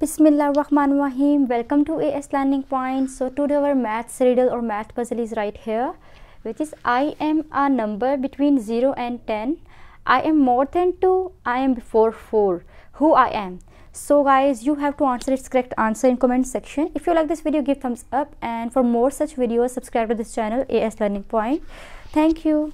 Bismillah Rahman Rahim. Welcome to AS Learning Point. So today our maths riddle or math puzzle is right here, which is I am a number between 0 and 10. I am more than 2. I am before 4. Who I am? So guys, you have to answer its correct answer in comment section. If you like this video, give thumbs up and for more such videos, subscribe to this channel AS Learning Point. Thank you.